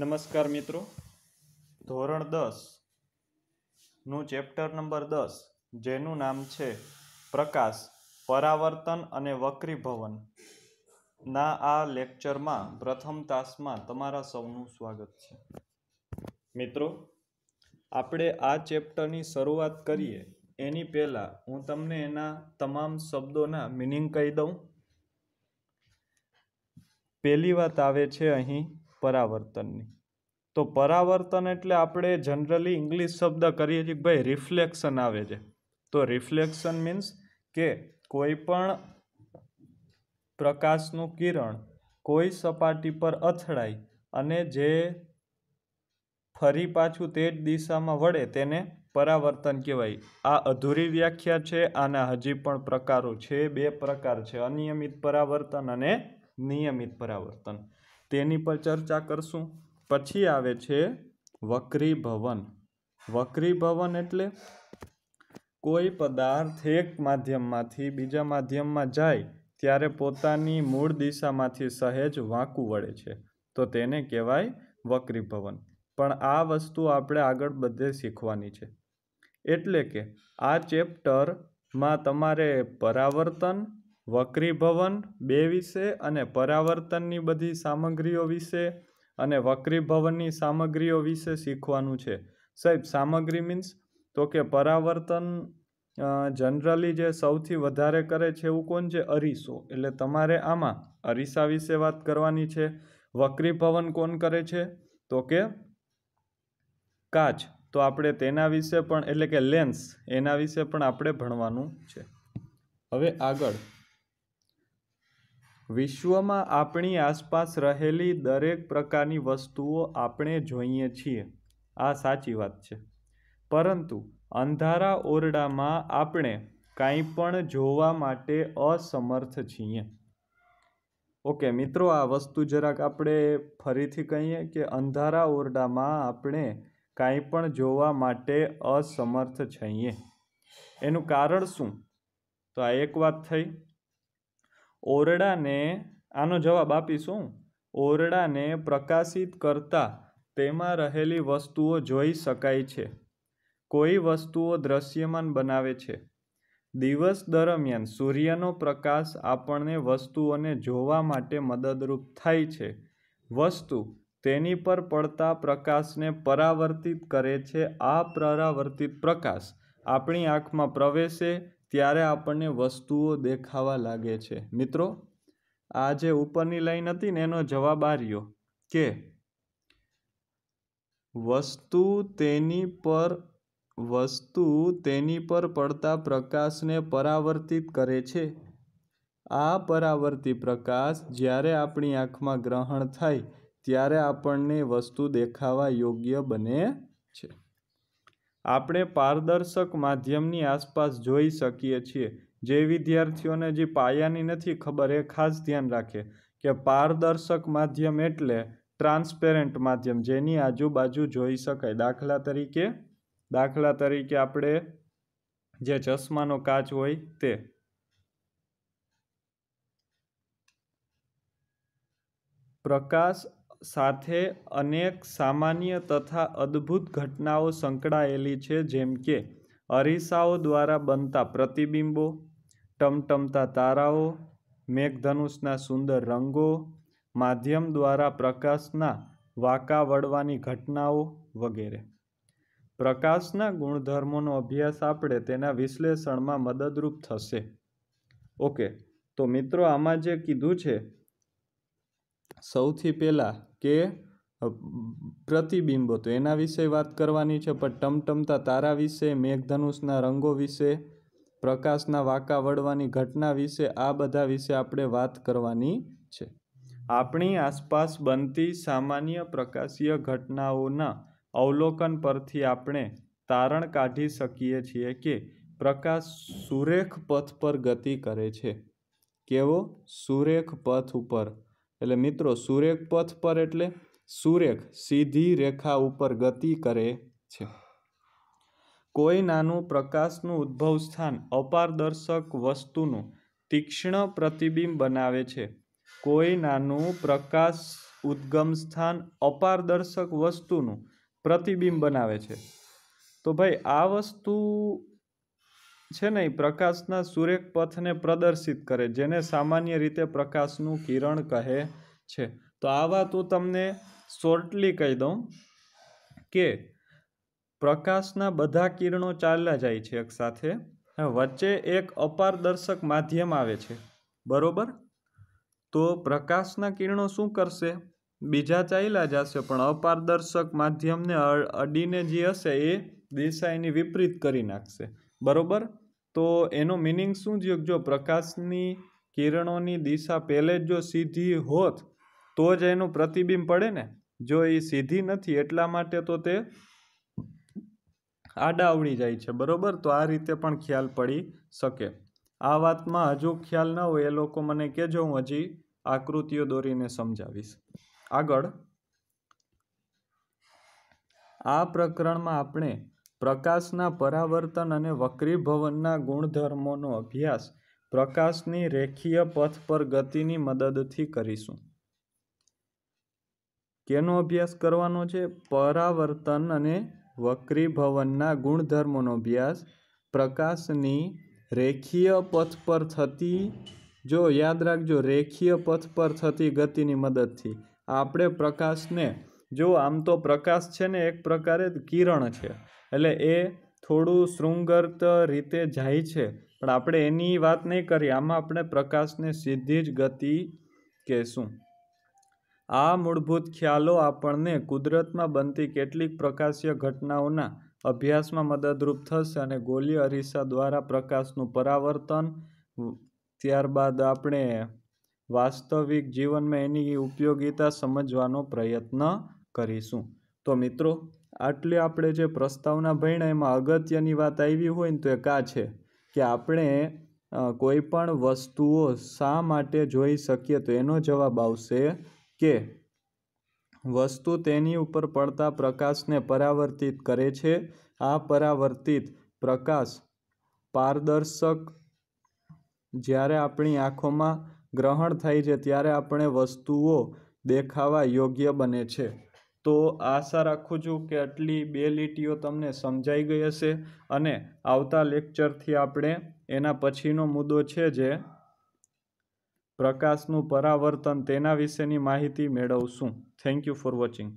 નમસ્કાર મિત્રો ધોરણ દસનું ચેપ્ટર નંબર દસ જેનું નામ છે પ્રકાશ પરાવર્તન અને વક્રીભવન ના આ લેક્ચરમાં પ્રથમ તાસમાં તમારા સૌનું સ્વાગત છે મિત્રો આપણે આ ચેપ્ટરની શરૂઆત કરીએ એની પહેલાં હું તમને એના તમામ શબ્દોના મિનિંગ કહી દઉં પહેલી વાત આવે છે અહીં પરાવર્તનની તો પરાવર્તન એટલે આપણે જનરલી ઇંગ્લિશ શબ્દ કરીએ છીએ કે ભાઈ રિફ્લેક્શન આવે છે તો રિફ્લેક્શન મીન્સ કે કોઈ પણ પ્રકાશનું કિરણ કોઈ સપાટી પર અથડાય અને જે ફરી પાછું તે જ દિશામાં વળે તેને પરાવર્તન કહેવાય આ અધૂરી વ્યાખ્યા છે આના હજી પણ પ્રકારો છે બે પ્રકાર છે અનિયમિત પરાવર્તન અને નિયમિત પરાવર્તન તેની પર ચર્ચા કરશું પછી આવે છે વક્રીભવન ભવન એટલે કોઈ પદાર્થ એક માધ્યમમાંથી બીજા માધ્યમમાં જાય ત્યારે પોતાની મૂળ દિશામાંથી સહેજ વાંકું વળે છે તો તેને કહેવાય વક્રીભવન પણ આ વસ્તુ આપણે આગળ બધે શીખવાની છે એટલે કે આ ચેપ્ટરમાં તમારે પરાવર્તન વક્રીભવન બે વિશે અને પરાવર્તનની બધી સામગ્રીઓ વિશે અને વક્રીભવનની સામગ્રીઓ વિશે શીખવાનું છે સાહેબ સામગ્રી મીન્સ તો કે પરાવર્તન જનરલી જે સૌથી વધારે કરે છે એવું કોણ છે અરીસો એટલે તમારે આમાં અરીસા વિશે વાત કરવાની છે વક્રીભવન કોણ કરે છે તો કે કાચ તો આપણે તેના વિશે પણ એટલે કે લેન્સ એના વિશે પણ આપણે ભણવાનું છે હવે આગળ વિશ્વમાં આપણી આસપાસ રહેલી દરેક પ્રકારની વસ્તુઓ આપણે જોઈએ છીએ આ સાચી વાત છે પરંતુ અંધારા ઓરડામાં આપણે કાંઈ પણ જોવા માટે અસમર્થ છીએ ઓકે મિત્રો આ વસ્તુ જરાક આપણે ફરીથી કહીએ કે અંધારા ઓરડામાં આપણે કાંઈ પણ જોવા માટે અસમર્થ છીએ એનું કારણ શું તો આ એક વાત થઈ ઓરડાને આનો જવાબ આપીશું ઓરડાને પ્રકાશિત કરતાં તેમાં રહેલી વસ્તુઓ જોઈ શકાય છે કોઈ વસ્તુઓ દૃશ્યમાન બનાવે છે દિવસ દરમિયાન સૂર્યનો પ્રકાશ આપણને વસ્તુઓને જોવા માટે મદદરૂપ થાય છે વસ્તુ તેની પર પડતા પ્રકાશને પરાવર્તિત કરે છે આ પરાવર્તિત પ્રકાશ આપણી આંખમાં પ્રવેશે ત્યારે આપણને વસ્તુઓ દેખાવા લાગે છે મિત્રો આ જે ઉપરની લાઈન હતી ને એનો જવાબ આ રહ્યો કે વસ્તુ તેની પર વસ્તુ તેની પર પડતા પ્રકાશને પરાવર્તિત કરે છે આ પરાવર્તી પ્રકાશ જ્યારે આપણી આંખમાં ગ્રહણ થાય ત્યારે આપણને વસ્તુ દેખાવા યોગ્ય બને છે આપણે પારદર્શક માધ્યમની આસપાસ જોઈ શકીએ છીએ જે વિદ્યાર્થીઓને જે પાયાની નથી ખબર એ ખાસ ધ્યાન રાખે કે પારદર્શક માધ્યમ એટલે ટ્રાન્સપેરેન્ટ માધ્યમ જેની આજુબાજુ જોઈ શકાય દાખલા તરીકે દાખલા તરીકે આપણે જે ચશ્માનો કાચ હોય તે પ્રકાશ સાથે અનેક સામાન્ય તથા અદ્ભુત ઘટનાઓ સંકળાયેલી છે જેમ કે અરીસાઓ દ્વારા બનતા પ્રતિબિંબો ટમટમતા તારાઓ મેઘધનુષના સુંદર રંગો માધ્યમ દ્વારા પ્રકાશના વાંકા વળવાની ઘટનાઓ વગેરે પ્રકાશના ગુણધર્મોનો અભ્યાસ આપણે તેના વિશ્લેષણમાં મદદરૂપ થશે ઓકે તો મિત્રો આમાં જે કીધું છે સૌથી પહેલાં કે પ્રતિબિંબો તો એના વિશે વાત કરવાની છે પણ ટમટમતા તારા વિશે મેઘધનુષના રંગો વિશે પ્રકાશના વાંકા વળવાની ઘટના વિશે આ બધા વિશે આપણે વાત કરવાની છે આપણી આસપાસ બનતી સામાન્ય પ્રકાશીય ઘટનાઓના અવલોકન પરથી આપણે તારણ કાઢી શકીએ છીએ કે પ્રકાશ સુરેખ પથ પર ગતિ કરે છે કેવો સુરેખ પથ ઉપર એટલે મિત્રો સુરેખ પથ પર એટલે સુરેખ સીધી રેખા ઉપર ગતિ કરે છે કોઈ નાનું પ્રકાશનું ઉદ્ભવ સ્થાન અપારદર્શક વસ્તુનું તીક્ષ્ણ પ્રતિબિંબ બનાવે છે કોઈ નાનું પ્રકાશ ઉદ્ગમ સ્થાન અપારદર્શક વસ્તુનું પ્રતિબિંબ બનાવે છે તો ભાઈ આ વસ્તુ છે ને એ પ્રકાશના સુરેખ પથને પ્રદર્શિત કરે જેને સામાન્ય રીતે પ્રકાશનું કિરણ કહે છે તો આ વાત હું તમને શોર્ટલી કહી દઉં કે પ્રકાશના બધા કિરણો ચાલ્યા જાય છે એકસાથે વચ્ચે એક અપારદર્શક માધ્યમ આવે છે બરોબર તો પ્રકાશના કિરણો શું કરશે બીજા ચાલ્યા જશે પણ અપારદર્શક માધ્યમને અડીને જે હશે એ દિશા એની વિપરીત કરી નાખશે બરોબર તો એનો મિનિંગ શું થયો જો પ્રકાશની કિરણોની દિશા પહેલે જ જો સીધી હોત તો જ એનું પ્રતિબિંબ પડે ને જો એ સીધી નથી એટલા માટે તો તે આડા આવડી જાય છે બરાબર તો આ રીતે પણ ખ્યાલ પડી શકે આ વાતમાં હજુ ખ્યાલ ન હોય એ લોકો મને કહેજો હું હજી આકૃતિઓ દોરીને સમજાવીશ આગળ આ પ્રકરણમાં આપણે પ્રકાશના પરાવર્તન અને વક્રીભવનના ગુણધર્મોનો અભ્યાસ પ્રકાશની રેખીય પથ પર ગતિની મદદથી કરીશું કેનો અભ્યાસ કરવાનો છે પરાવર્તન અને વક્રીભવનના ગુણધર્મોનો અભ્યાસ પ્રકાશની રેખીય પથ પર થતી જો યાદ રાખજો રેખીય પથ પર થતી ગતિની મદદથી આપણે પ્રકાશને જો આમ તો પ્રકાશ છે ને એક પ્રકારે કિરણ છે એટલે એ થોડું શૃંગત રીતે જાય છે પણ આપણે એની વાત નહીં કરી આમાં આપણે પ્રકાશને સીધી જ ગતિ કહેશું આ મૂળભૂત ખ્યાલો આપણને કુદરતમાં બનતી કેટલીક પ્રકાશીય ઘટનાઓના અભ્યાસમાં મદદરૂપ થશે અને ગોલી અરીસા દ્વારા પ્રકાશનું પરાવર્તન ત્યારબાદ આપણે વાસ્તવિક જીવનમાં એની ઉપયોગિતા સમજવાનો પ્રયત્ન કરીશું તો મિત્રો આટલે આપણે જે પ્રસ્તાવના ભણ્યા એમાં અગત્યની વાત આવી હોય ને તો એ કા છે કે આપણે કોઈપણ વસ્તુઓ શા માટે જોઈ શકીએ તો એનો જવાબ આવશે કે વસ્તુ તેની ઉપર પડતા પ્રકાશને પરાવર્તિત કરે છે આ પરાવર્તિત પ્રકાશ પારદર્શક જ્યારે આપણી આંખોમાં ગ્રહણ થાય છે ત્યારે આપણે વસ્તુઓ દેખાવા યોગ્ય બને છે તો આશા રાખું છું કે આટલી બે લીટીઓ તમને સમજાઈ ગઈ હશે અને આવતા લેક્ચરથી આપણે એના પછીનો મુદ્દો છે જે પ્રકાશનું પરાવર્તન તેના વિશેની માહિતી મેળવશું થેન્ક યુ ફોર વોચિંગ